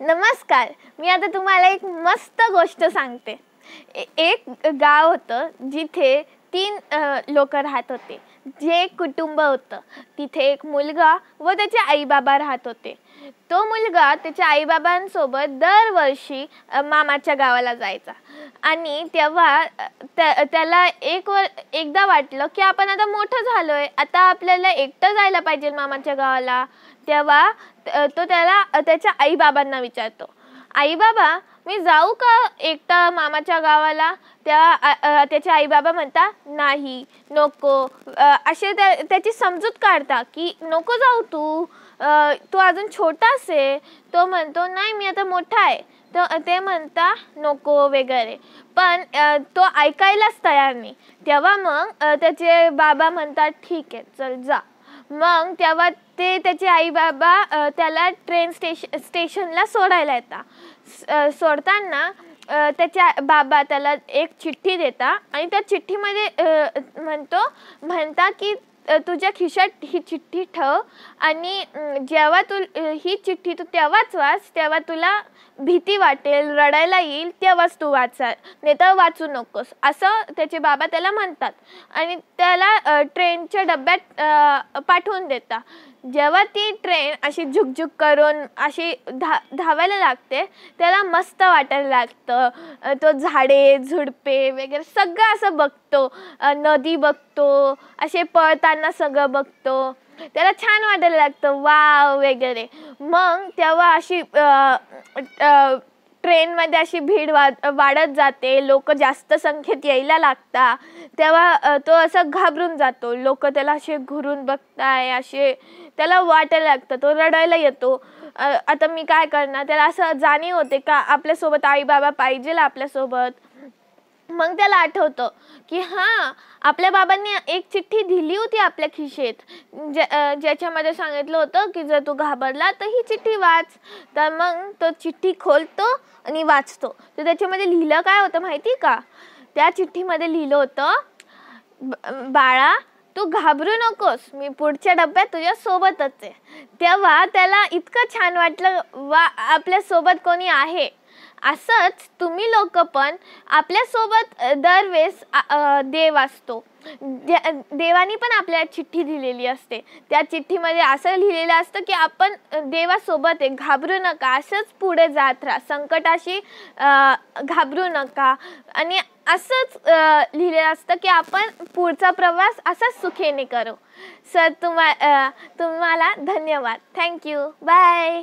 नमस्कार मी आता तुम्हाला एक मस्त गोष्ट सांगते एक गाव होतं जिथे तीन लोक राहत होते जे कुटुंब होतं तिथे एक मुलगा व त्याचे आईबाबा राहत होते तो मुलगा त्याच्या आईबाबांसोबत दरवर्षी मामाच्या गावाला जायचा आणि तेव्हा त्याला एक वर एकदा वाटलं की आपण आता मोठं झालो आहे आता आपल्याला एकटं जायला पाहिजे मामाच्या गावाला तेव्हा तो त्याला त्याच्या आईबाबांना विचारतो आईबाबा मी जाऊ का एकटा मामाच्या गावाला त्या त्याचे आई बाबा म्हणता नाही नको असे त्याची समजूत काढता की नको जाऊ तू तू अजून छोटास आहे तो म्हणतो नाही मी आता मोठा आहे तर ते म्हणता नको वगैरे पण तो ऐकायलाच तयार नाही तेव्हा मग त्याचे बाबा म्हणतात ठीक आहे चल जा मग तेव्हा ते त्याचे आई बाबा त्याला ट्रेन स्टेश स्टेशनला सोडायला येतात सोडताना त्याच्या बाबा त्याला एक चिठ्ठी देता आणि त्या चिठ्ठीमध्ये म्हणतो म्हणता की तुझ्या खिशात ही चिठ्ठी ठेव आणि जेव्हा तू ही चिठ्ठी तू तेव्हाच वाच तेव्हा तुला भीती वाटेल रडायला येईल तेव्हाच तू वाचा नाही तर वाचू नकोस असं त्याचे बाबा त्याला म्हणतात आणि त्याला ट्रेनच्या डब्यात पाठवून देता जेव्हा ती ट्रेन अशी झुकझुक करून अशी धा धावायला लागते त्याला मस्त वाटायला लागतं तो झाडे झुडपे वगैरे सगळं असं बघतो नदी बघतो असे पळताना सगळं बघतो त्याला छान वाटायला लागतं वाव वगैरे मग तेव्हा अशी ट्रेनमध्ये अशी भीड वा वाढत जाते लोक जास्त संख्येत यायला लागता तेव्हा तो असं घाबरून जातो लोक त्याला असे घुरून बघताय असे त्याला वाटायला लागतं तो रडायला येतो आता मी काय करणार त्याला असं जाणीव होते का आपल्यासोबत आई बाबा पाहिजेल आपल्यासोबत मग त्याला आठवतं की हां आपल्या बाबांनी एक चिठ्ठी दिली होती आपल्या खिशेत ज्या ज्याच्यामध्ये सांगितलं होतं की जर तू घाबरला तर ही चिठ्ठी वाच तर मग तो चिठ्ठी खोलतो आणि वाचतो तर त्याच्यामध्ये लिहिलं काय होतं माहिती का त्या चिठ्ठीमध्ये लिहिलं होतं बाळा तू घाबरू नकोस मी पुढच्या डब्यात तुझ्या सोबतच आहे तेव्हा त्याला इतकं छान वाटलं वा आपल्यासोबत कोणी आहे असंच तुम्ही लोक पण आपल्यासोबत दरवेळेस देव असतो दे देवानी पण आपल्याला चिठ्ठी दिलेली असते त्या चिठ्ठीमध्ये असं लिहिलेलं असतं की आपण देवासोबत आहे घाबरू नका असंच पुढे जात राहा संकटाशी घाबरू नका आणि असंच लिहिलेलं असतं की आपण पुढचा प्रवास असाच सुखेने करू सर तुम्हा तुम्हाला धन्यवाद थँक्यू बाय